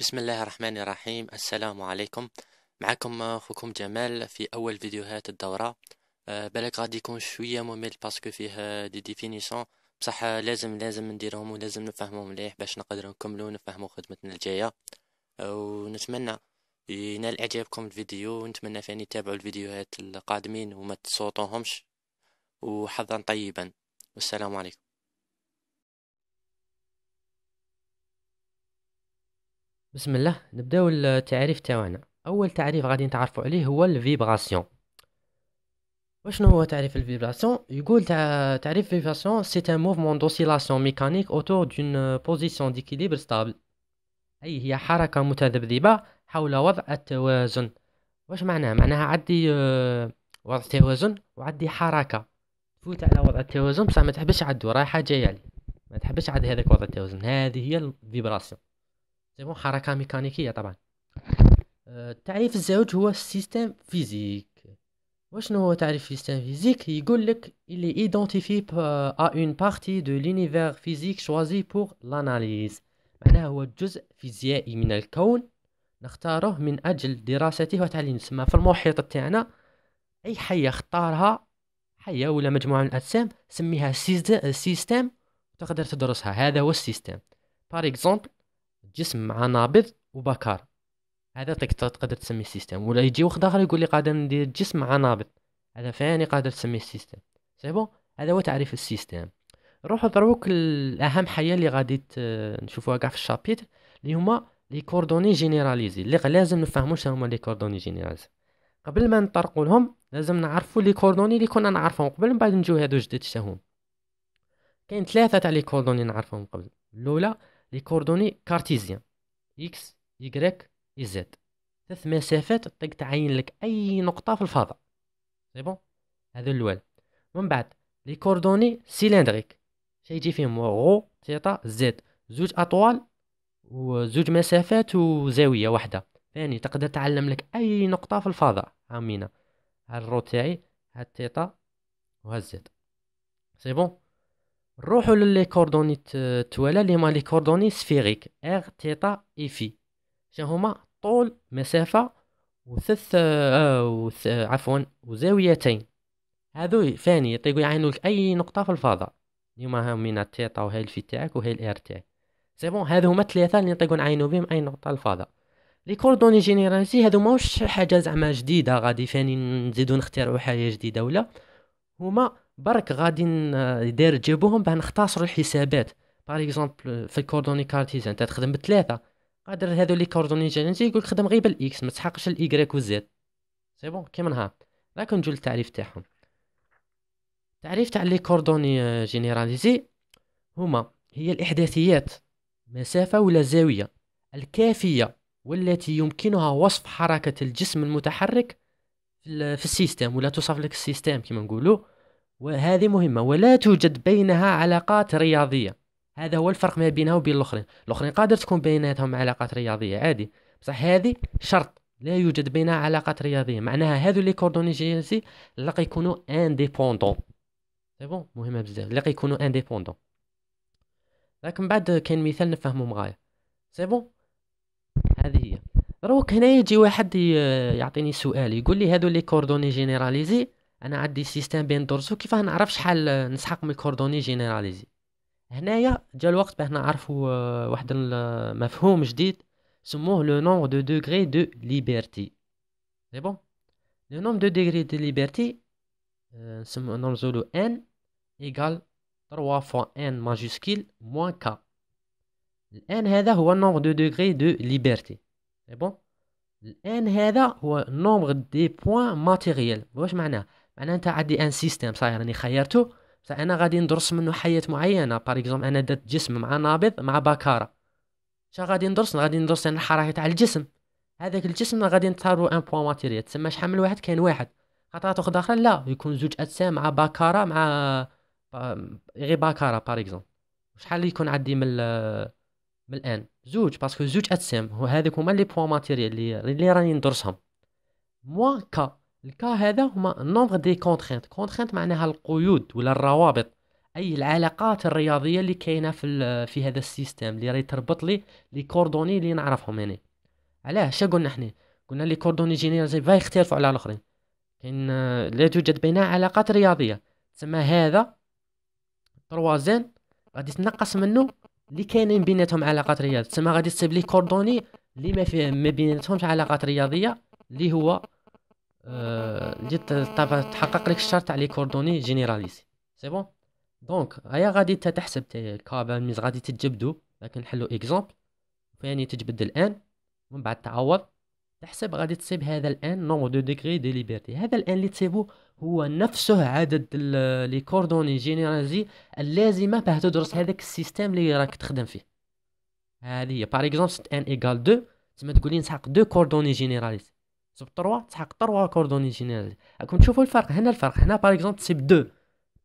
بسم الله الرحمن الرحيم السلام عليكم معكم اخوكم جمال في اول فيديوهات الدوره أه، بالك غادي يكون شويه ممل باسكو فيه أه، دي ديفينيسيون بصح أه، لازم لازم نديرهم ولازم نفهمهم مليح باش نقدروا نكملو ونفهمو خدمتنا الجايه ونتمنى ينال اعجابكم الفيديو ونتمنى فاني تابعوا الفيديوهات القادمين وما تصوتوهمش وحظا طيبا والسلام عليكم بسم الله نبداو التعريف تاعنا اول تعريف غادي نتعرفوا عليه هو الفيبراسيون وشنو هو تعريف الفيبراسيون يقول تع... تعريف الفيبراسيون سي ان موفمون دوسيلاسيون ميكانيك اوتور دون بوزيسيون ديكيليبر ستابل اي هي حركه متذبذبه حول وضع التوازن واش معناها معناها عدي آه، وضع توازن وعدي حركه تفوت على وضع التوازن بصح ما تحبش عدو رايحه جايه ما تحبش عاد هذاك وضع التوازن هذه هي الفيبراسيون زعما حركه ميكانيكيه طبعا تعريف الزوج هو السيستم فيزيك وشنو هو تعريف السيستم فيزيك يقول لك اللي ايدونتيفي ا اون بارتي دو لونيفير فيزيك شوازي بور لاناليز معناها هو جزء فيزيائي من الكون نختاره من اجل دراسته وتعليم سما في المحيط تاعنا اي حيه اختارها حيه ولا مجموعه من الاجسام سميها سيستم تقدر تدرسها هذا هو السيستم بار اكزومبل جسم مع نابض وبكار هذا طيب تقدر تسمي السيستم ولا يجي واحد اخر يقول لي قادر ندير جسم مع نابض هذا فاني قادر تسمي السيستم سي بون هذا هو تعريف السيستم نروحو دروك الاهم حاجه اللي غادي نشوفوها كاع في الشابيتر اللي هما لي كوردوني جينيراليزي اللي لازم نفهمو شنو هما لي كوردوني جينيراليزي قبل ما نطرقوا لهم لازم نعرفوا لي كوردوني اللي كنا نعرفهم قبل من بعد نجيو هادو جدد شتاهم كاين ثلاثه تاع لي كوردوني نعرفهم قبل الاولى لي كوردوني كارتيزيان اكس اي زد ثلاث مسافات تقدر تعين لك اي نقطه في الفضاء سي بون هذا الاول من بعد لي كوردوني سيلندريك شي يجي فيهم غو تيتا زد زوج اطوال وزوج مسافات وزاويه واحده ثاني تقدر تعلم لك اي نقطه في الفضاء امينه ها الرو تاعي ها تيتا وها زد سي بون نروحو للي كوردوني توالا اللي هما لي كوردوني سفيريك ار تيتا اي في هما طول مسافه وثلاث آه وث... عفوا وزاويتين هذو فاني يطيقوا يعينوا لك اي نقطه في الفضاء هما من التيتا وهي الفي تاعك وهي الار تاعك سي بون هذو هما الثلاثه اللي يطيقوا نعينوا بهم اي نقطه الفضاء لي كوردوني جينيراليزي هذو ماهوش حاجه زعما جديده غادي فاني نزيدو نختاروا حاجه جديده ولا هما برك غادي يدير جيبوهم باه نختصروا الحسابات باغ اكزومبل في الكوردوني كارتيزان تخدم بثلاثه قادر هذو لي كوردوني جينيتي يقول خدم غير بالاكس ما تحقش الايغريك والزيد سي بون كيما نهار راك نجول التعريف تاعهم التعريف تاع لي كوردوني جينيراليزي هما هي الاحداثيات مسافه ولا زاويه الكافيه والتي يمكنها وصف حركه الجسم المتحرك في السيستم ولا توصف لك السيستم كما نقولوا وهذه مهمه ولا توجد بينها علاقات رياضيه هذا هو الفرق ما بينها وبين الاخرين الاخرين قادر تكون بيناتهم علاقات رياضيه عادي بصح هذه شرط لا يوجد بينها علاقات رياضيه معناها هذو لي كوردوني جينيتي اللي كيكونوا انديبوندون سي بون مهمه بزاف اللي كيكونوا انديبوندون لكن بعد كاين مثال نفهمو مغايا سي بون هذه هي دروك هنا يجي واحد يعطيني سؤال يقول لي هادو لي كوردوني جينيراليزي انا عندي سيستم بين دورسو كيفاه نعرف شحال نسحق من كوردوني جينيراليزي هنايا جا الوقت باه نعرفو آه، واحد المفهوم جديد سموه لو نون دو دوغري دو ليبرتي سي بون لو نون دو دوغري دو ليبرتي نسمو نرمزولو ان ايكال 3 فوا ان ماجوسكيل موان كا الان هذا هو نون دو دوغري دو ليبرتي سي eh بون الان هذا هو نومبر دي بوان ماتيريال واش معناه معناه انت عندي ان سيستيم صاير راني خيرته بصح انا غادي ندرس منه حياه معينه بار اكزومبل انا درت جسم مع نابض مع بكاره شا غادي ندرس غادي ندرس انا الحركه تاع الجسم هذاك الجسم غادي نتارو ان بوان ماتيريال تسمى شحال من واحد كاين واحد خطرات اخرى اخرى لا يكون زوج اجسام مع بكاره مع آه، غير بكاره بار اكزومبل شحال يكون عندي من من الان زوج باسكو زوج اجسام هو هذوك هما لي بوين ماتيريال اللي اللي راني ندرسهم موا كا الكا هذا هما نومبر دي كونترينت كونترينت معناها القيود ولا الروابط اي العلاقات الرياضيه اللي كاينه في في هذا السيستم اللي راهي تربط لي لي كوردوني اللي نعرفهم يعني. علاه اش قلنا حنا قلنا لي كوردوني جينيرال فاي يختلفوا على الاخرين كاين آه، لا توجد بينها علاقات رياضيه تسمى هذا تروازين غادي تنقص منه اللي كاينين بيناتهم علاقات رياضيه تسمى غادي تسيب ليه كوردوني اللي ما فيه ما بيناتهمش علاقات رياضيه اللي هو اللي آه، تحقق لك الشرط على لي كوردوني جينيراليسي سي بون دونك هيا غادي انت تحسب كابا ميز غادي تجبدو لكن نحلو اكزومبل فاني تجبد الان ومن بعد تعوض تحسب غادي تصيب هذا الان نومبر دو ديغري دي ليبرتي هذا الان اللي تصيبو هو نفسه عدد لي كوردوني جينيراليزي اللازمه باه تدرس هذاك السيستيم اللي راك تخدم فيه هذه هي باغ اكزومبل سيت ان ايكال دو تما تقولي نسحق دو كوردوني جينيراليزي تصب تروا تسحق تروا كوردوني جينيراليزي راكم تشوفوا الفرق هنا الفرق هنا باغ اكزومبل تصيب دو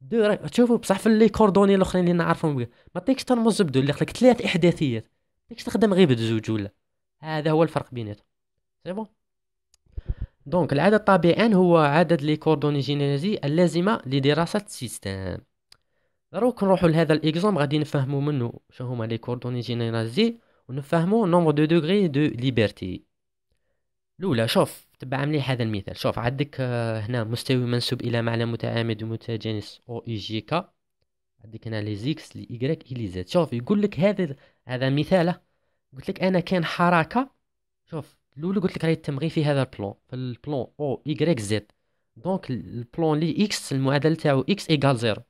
دو تشوفوا بصح في لي كوردوني الاخرين اللي نعرفهم بيه ما تيكش ترمز بدو اللي خلق ثلاث احداثيات تيكش تخدم غير بزوج ولا هذا هو الفرق بيناتهم سي بون دونك العدد ان هو عدد لي كوردوني جينيريزي اللازمه لدراسه السيستم دروك نروحو لهذا الاكزومبل غادي نفهمو منو شنو هما لي كوردوني جينيريزي ونفهمو نومبر دو دوغري دو ليبرتي لولا شوف تبع مليح هذا المثال شوف عندك هنا مستوي منسوب الى معنى متعامد ومتجانس او اي جي كا عندك هنا لي زيكس لي ايغريك اي لي زد شوف يقول لك هذا هذا مثاله قلت لك انا كان حركه شوف الاول قلت لك راهي التمغي في هذا البلون فالبلون او ايغريك زد دونك البلون لي اكس المعادله تاعو اكس ايكال زيرو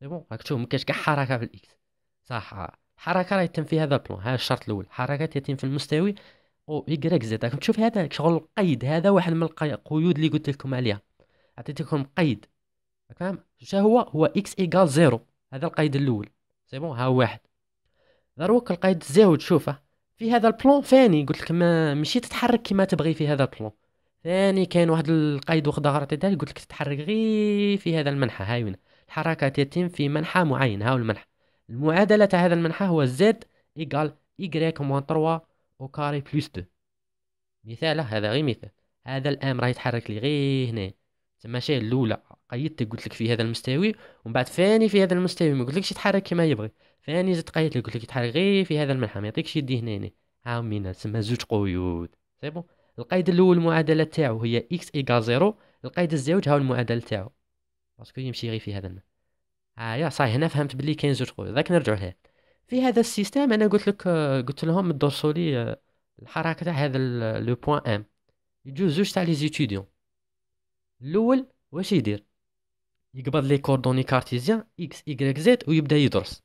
سي بون راك تشوف مكاش كاع حركه في الاكس صح الحركه راه يتم في هذا البلون هذا الشرط الاول الحركه تتم في المستوي او ايغريك زد راك تشوف هذا شغل القيد هذا واحد من القيود اللي قلت لكم عليها لكم قيد فاهم شا هو هو اكس ايكال زيرو هذا القيد الاول سي بون ها واحد دروك القيد الزاوج شوفه في هذا البلون ثاني قلت لك ما ماشي تتحرك كما تبغي في هذا البلون ثاني كاين واحد القايد وخد عطيتها قلت لك تتحرك غير في هذا المنحى هاي وين الحركه تتم في منحى معين هاو المنحى المعادله تاع هذا المنحى هو زد ايكال y موان 3 او كاري بلس 2 مثال هذا غير مثال هذا الامر راه يتحرك لي غير هنا تما شي الاولى قيدتك قلت لك في هذا المستوي ومن بعد فاني في هذا المستوي ما قلتلكش يتحرك كما يبغي فاني زدت قيدت قلت لك يتحرك غير في هذا الملح ما يعطيكش يدي هنا ها مينا تسمى زوج قيود سي بون القيد الاول المعادله تاعو هي اكس ايكال زيرو القيد الزوج هاو المعادله تاعو باسكو يمشي غير في هذا الماء آه يا صحيح هنا فهمت بلي كاين زوج قيود ذاك نرجعو لها في هذا السيستم انا قلت لك آه، قلت لهم درسوا لي آه، الحركه تاع هذا آه، لو بوين ام يجوز زوج تاع لي زيتيديون الاول واش يدير يقبض لي كوردوني كارتيزيان اكس y زد ويبدا يدرس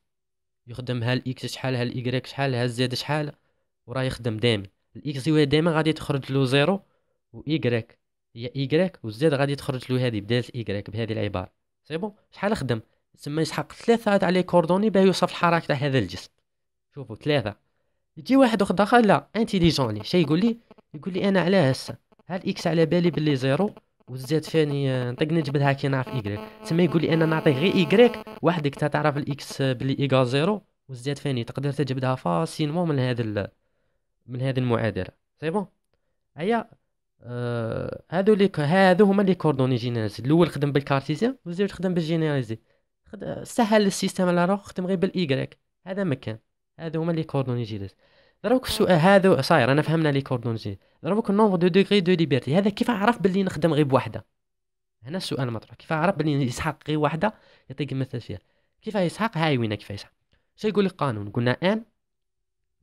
يخدم ها الاكس شحال ها الايكغيك شحال ها الزد شحال وراه يخدم دائما الاكس هو دائما غادي تخرج له زيرو وايكغيك هي ايكغيك والزد غادي تخرج له هذه بدات ايكغيك بهذه العبارة سي بون شحال خدم تسمى يسحق ثلاثة تاع لي كوردوني باه يوصف الحركة تاع هذا الجسم شوفوا ثلاثة يجي واحد اخر دخل لا انتيليجون لي شي يقول لي يقول لي انا علاه هسه هل اكس على بالي بلي زيرو وزاد ثاني آه، نطيق نجبدها كي نعرف إيكغيك تما يقول لي أنا نعطيه غير إيكغيك وحدك تعرف الإكس بلي إيكال زيرو وزاد ثاني تقدر تجبدها فاسينمون من هذا من هذه المعادلة سي بون هيا آه هادو لي هادو هما لي كوردوني جينيراليزي الاول خدم بالكارتيزيان والزوج خدم خد... آه، سهل السيستم على روحو خدم غير بالايكغيك هذا مكان هادو هما لي كوردوني جينيراليزي دروك السؤال هذا صاير انا فهمنا لي كوردون جي دروك النومبر دو دوغري دو ليبرتي هذا كيف عرف باللي نخدم غير بوحده هنا السؤال مطروح كيف عرف باللي يسحق غير وحده يعطيك مثل فيها كيف يسحق هاي وينك كيف يسحق شي يقول لك قانون قلنا ان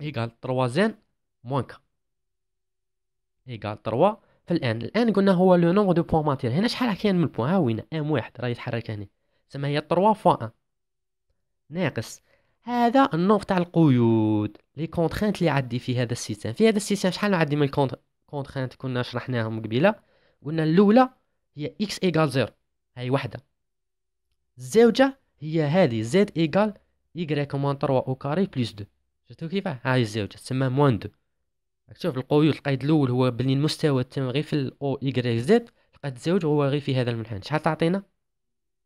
ايكال زين موان كا ايكال تروا في الان الان قلنا هو لو نومبر دو بوان ماتير هنا شحال كاين من بوان ها وين ام واحد راه يتحرك هنا تسمى هي 3 فوا 1 ناقص هذا النوع تاع القيود لي كونترينت اللي عدي في هذا السيستم في هذا السيستم شحال عدي من الكونترينت كنا شرحناهم قبيله قلنا الاولى هي اكس ايغال زيرو هاي وحده الزوجه هي هذه زد ايغال ي موان 3 او كاري بلس 2 شفتوا كيفاه هاي الزوجه تسمى موان 2 شوف القيود القيد الاول هو بلي المستوى تم غير في الاو y زد القيد الزوج هو غير في هذا المنحنى شحال تعطينا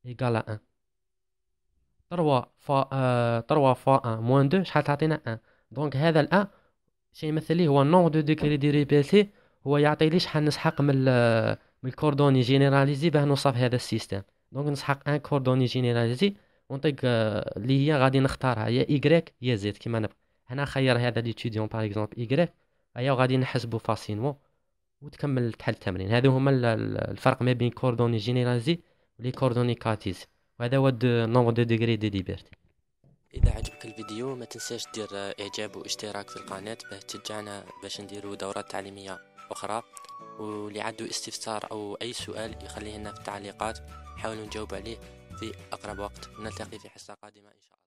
ايغال 1 تروا فا آه، تروا فا ان موان دو شحال تعطينا ان دونك هذا الان شي يمثل لي هو نون دو ديكري دي ريبيسي هو يعطي لي شحال نسحق من من الكوردوني جينيراليزي باه نوصف هذا السيستم دونك نسحق ان كوردوني جينيراليزي ونطيق اللي آه، هي غادي نختارها يا ايغريك يا زيد كيما نبغي هنا خير هذا ليتيديون باغ اكزومبل ايغريك هيا وغادي نحسبو فاسيلمون وتكمل تحل التمرين هذو هما الفرق ما بين كوردوني جينيراليزي ولي كوردوني كاتيزي وهذا هو نومبر دو ديغري دي ليبرتي اذا عجبك الفيديو ما تنساش دير اعجاب واشتراك في القناه باش تشجعنا باش نديرو دورات تعليميه اخرى واللي عنده استفسار او اي سؤال يخليه لنا في التعليقات نحاول نجاوب عليه في اقرب وقت نلتقي في حصه قادمه ان شاء الله